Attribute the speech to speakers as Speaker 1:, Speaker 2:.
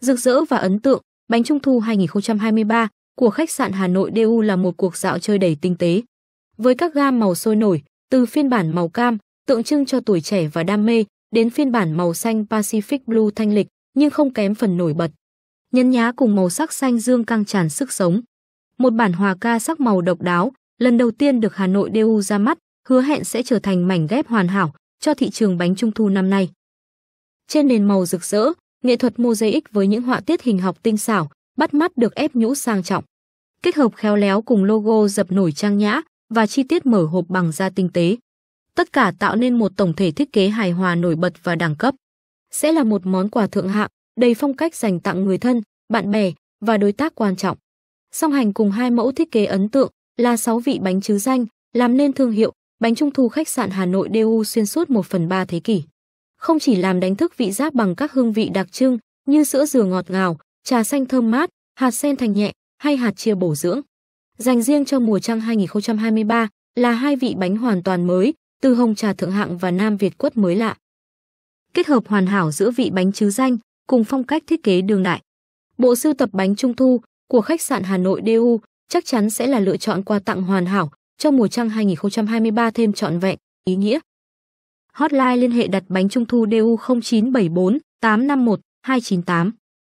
Speaker 1: Rực rỡ và ấn tượng, bánh trung thu 2023 của khách sạn Hà Nội DU là một cuộc dạo chơi đầy tinh tế. Với các gam màu sôi nổi, từ phiên bản màu cam, tượng trưng cho tuổi trẻ và đam mê, đến phiên bản màu xanh Pacific Blue thanh lịch, nhưng không kém phần nổi bật. nhân nhá cùng màu sắc xanh dương căng tràn sức sống. Một bản hòa ca sắc màu độc đáo, lần đầu tiên được Hà Nội DU ra mắt, hứa hẹn sẽ trở thành mảnh ghép hoàn hảo cho thị trường bánh trung thu năm nay. Trên nền màu rực rỡ, nghệ thuật mosaic với những họa tiết hình học tinh xảo, bắt mắt được ép nhũ sang trọng. Kết hợp khéo léo cùng logo dập nổi trang nhã và chi tiết mở hộp bằng da tinh tế. Tất cả tạo nên một tổng thể thiết kế hài hòa nổi bật và đẳng cấp. Sẽ là một món quà thượng hạng, đầy phong cách dành tặng người thân, bạn bè và đối tác quan trọng. Song hành cùng hai mẫu thiết kế ấn tượng là 6 vị bánh chứ danh, làm nên thương hiệu bánh trung thu khách sạn Hà Nội DU xuyên suốt 1 phần 3 thế kỷ không chỉ làm đánh thức vị giác bằng các hương vị đặc trưng như sữa dừa ngọt ngào, trà xanh thơm mát, hạt sen thành nhẹ hay hạt chia bổ dưỡng. Dành riêng cho mùa trăng 2023 là hai vị bánh hoàn toàn mới từ hồng trà thượng hạng và Nam Việt quất mới lạ. Kết hợp hoàn hảo giữa vị bánh chứ danh cùng phong cách thiết kế đường đại. Bộ sưu tập bánh trung thu của khách sạn Hà Nội DU chắc chắn sẽ là lựa chọn quà tặng hoàn hảo cho mùa trăng 2023 thêm trọn vẹn, ý nghĩa. Hotline liên hệ đặt bánh trung thu DU 0974 851 298.